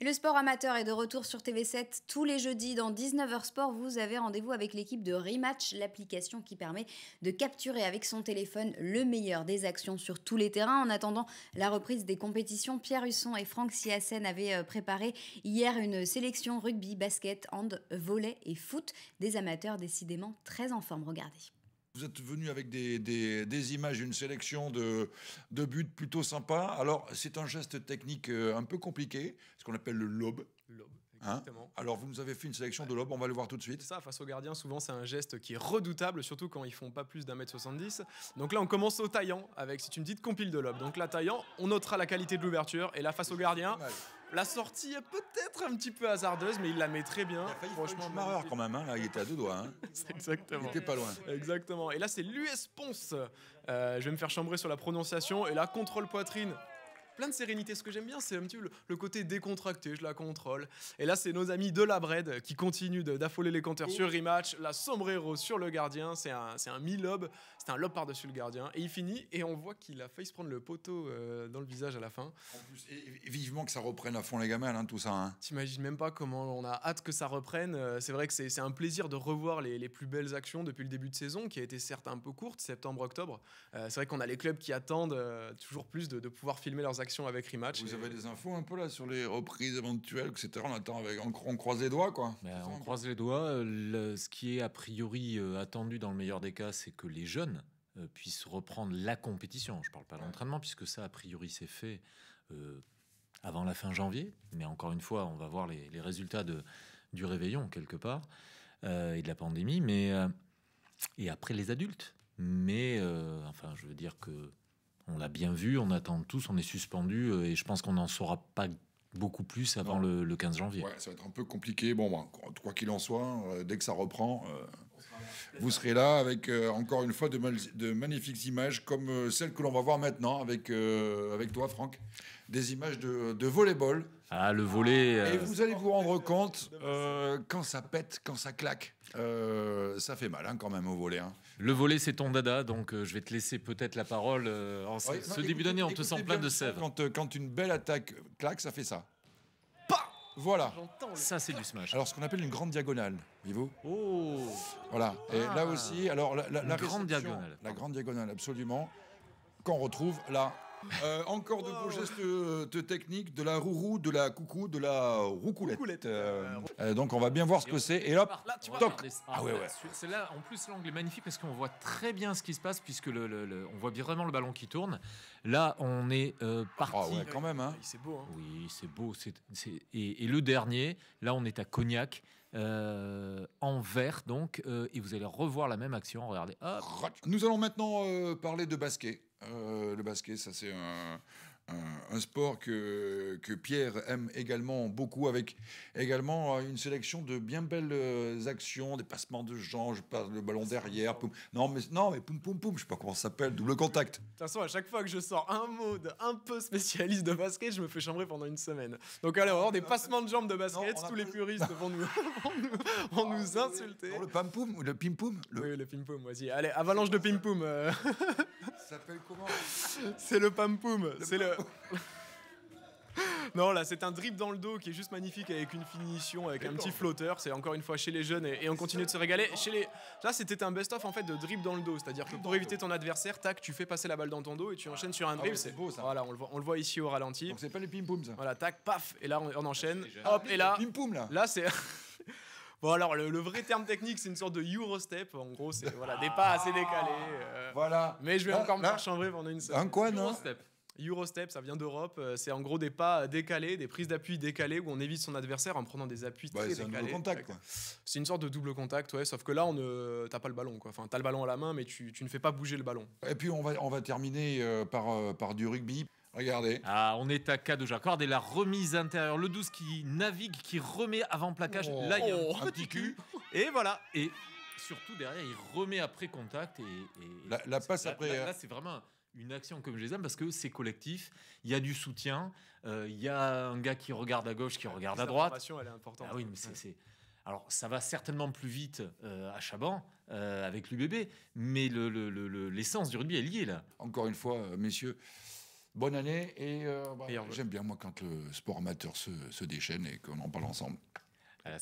le sport amateur est de retour sur TV7 tous les jeudis dans 19h Sport. Vous avez rendez-vous avec l'équipe de Rematch, l'application qui permet de capturer avec son téléphone le meilleur des actions sur tous les terrains. En attendant la reprise des compétitions, Pierre Husson et Franck Siassen avaient euh, préparé hier une sélection rugby, basket, hand, volet et foot des amateurs décidément très en forme. Regardez vous êtes venu avec des, images, une sélection de, buts plutôt sympa. Alors, c'est un geste technique euh, un peu compliqué, ce qu'on appelle le lobe. Lobe, hein exactement. Alors, vous nous avez fait une sélection de lobe, on va le voir tout de suite. Ça, face au gardiens, souvent, c'est un geste qui est redoutable, surtout quand ils font pas plus d'un mètre 70. Donc là, on commence au taillant avec, si tu me dis, compile de lobe. Donc là, taillant, on notera la qualité de l'ouverture. Et là, face au gardien. La sortie est peut-être un petit peu hasardeuse, mais il la met très bien. Il a Franchement, marreur quand même, hein. là, il était à deux doigts. Hein. exactement. Il était pas loin. Exactement. Et là, c'est l'US Ponce. Euh, je vais me faire chambrer sur la prononciation. Et là, contrôle poitrine plein de sérénité. Ce que j'aime bien, c'est un petit peu le, côté décontracté, je la contrôle. Et là, c'est nos amis de la Bred qui continuent d'affoler les compteurs oh. sur rematch. La sombrero sur le gardien, c'est un, un mi-lob, c'est un lob par-dessus le gardien. Et il finit, et on voit qu'il a failli se prendre le poteau euh, dans le visage à la fin. En plus, et, vivement que ça reprenne à fond les gamelles, hein, tout ça. Hein. T'imagines même pas comment on a hâte que ça reprenne. Euh, c'est vrai que c'est un plaisir de revoir les, plus belles actions depuis le début de saison, qui a été certes un peu courte, septembre-octobre. Euh, c'est vrai qu'on a les clubs qui attendent toujours plus de, de pouvoir filmer leurs avec Vous avez des infos un peu là sur les reprises éventuelles, etc. On attend avec, on, on croise les doigts quoi. on croise les doigts. Euh, le, ce qui est a priori euh, attendu dans le meilleur des cas, c'est que les jeunes euh, puissent reprendre la compétition. Je ne parle pas de l'entraînement, puisque ça a priori c'est fait avant la fin janvier. Mais encore une fois, on va voir les, les résultats de, du réveillon quelque part et de la pandémie. Mais et après les adultes. Mais enfin, je veux dire que on l'a bien vu, on attend tous, on est suspendu euh, et je pense qu'on n'en saura pas beaucoup plus avant le, 15 janvier. Ouais, ça va être un peu compliqué. Bon, bah, quoi qu'il en soit, euh, dès que ça reprend, euh, vous serez là avec encore une fois de, magnifiques images comme celles que l'on va voir maintenant avec, avec toi, Franck des images de, de volleyball. Ah, le volet. Et euh, vous allez vous rendre compte, euh, quand ça pète, quand ça claque, euh, ça fait mal hein, quand même au volet. Hein. Le volet, c'est ton dada, donc je vais te laisser peut-être la parole. en ce début d'année, on te sent plein de sève. Quand, une belle attaque claque, ça fait ça. Pas. voilà. Ça, c'est du smash. Alors, ce qu'on appelle une grande diagonale, voyez-vous Oh Voilà. Et là ah. aussi, alors, la, la grande diagonale. La grande diagonale, absolument qu'on retrouve là euh, encore de beaux gestes de euh, techniques, de la rourou, de la coucou, de la euh, roucoulette. donc on va bien voir ce que c'est. Et hop, là, tu vois, toc. Ah ouais, ouais. là en plus, l'angle est magnifique parce qu'on voit très bien ce qui se passe puisque le, on voit bien vraiment le ballon qui tourne. Là, on est parti. Ah ouais, quand même. C'est hein. beau. Hein. Oui, c'est beau. et le dernier, là, on est à Cognac. Euh, en vert, donc, euh, et vous allez revoir la même action. Regardez. Nous allons maintenant euh, parler de basket. le basket, ça c'est un un sport que, que, Pierre aime également beaucoup, avec également euh, une sélection de bien belles euh, actions, des passements de jambes, je passe le ballon derrière, Non, mais, non, mais poum poum poum, je sais pas comment ça s'appelle, double contact. De toute façon, à chaque fois que je sors un mode un peu spécialiste de basket, je me fais chambrer pendant une semaine. Donc allez, avoir des passements de jambes de basket, tous les puristes vont nous, vont nous, ah, insulter. Le pam poum, le pim poum le... Oui, le pim poum, vas-y. Allez, avalanche de pim poum. Euh. Ça s'appelle comment C'est le pam poum, c'est le Non, là, c'est un drip dans le dos qui est juste magnifique avec une finition, avec un petit flotteur. C'est encore une fois chez les jeunes et, on continue de se régaler. Chez les... Là, c'était un best-of en fait de drip dans le dos. C'est-à-dire que pour éviter ton adversaire, tac, tu fais passer la balle dans ton dos et tu ah. enchaînes sur un ah drip. c'est beau ça. Voilà, on le, voit, on le voit ici au ralenti. Donc, c'est pas les pim poums Voilà, tac, paf. Et là, on, enchaîne. Ah, Hop, et là. Pim-poum là. Là, c'est. Bon alors le, vrai terme technique c'est une sorte de Eurostep, en gros c'est voilà, des pas assez décalés. Euh. voilà. Mais je vais encore me faire chambrer pendant une semaine. Un quoi non Eurostep, ça vient d'Europe. Euh, c'est en gros des pas décalés, des prises d'appui décalées où on évite son adversaire en prenant des appuis ouais, bah, C'est un double contact. C'est une sorte de double contact, ouais. Sauf que là, on ne, t'as pas le ballon, quoi. Enfin, t'as le ballon à la main, mais tu, ne fais pas bouger le ballon. Et puis on va, on va terminer euh, par, euh, par du rugby. Regardez. Ah, on est à cas de Jacquard et la remise intérieure. Le 12 qui navigue, qui remet avant plaquage. Oh. là, il oh. y a un petit cul. et voilà. Et surtout derrière, il remet après contact et, la, passe après. là c'est vraiment une action comme je les aime parce que c'est collectif, il y a du soutien, euh, il y a un gars qui regarde à gauche, qui regarde à droite. elle est importante. Ah oui, mais c'est. Alors, ça va certainement plus vite euh, à Chaban euh, avec l'UBB, mais l'essence le, du rugby est liée là. Encore une fois, messieurs, bonne année et, bah, j'aime bien moi quand le sport amateur se, déchaîne et qu'on en parle ensemble. À la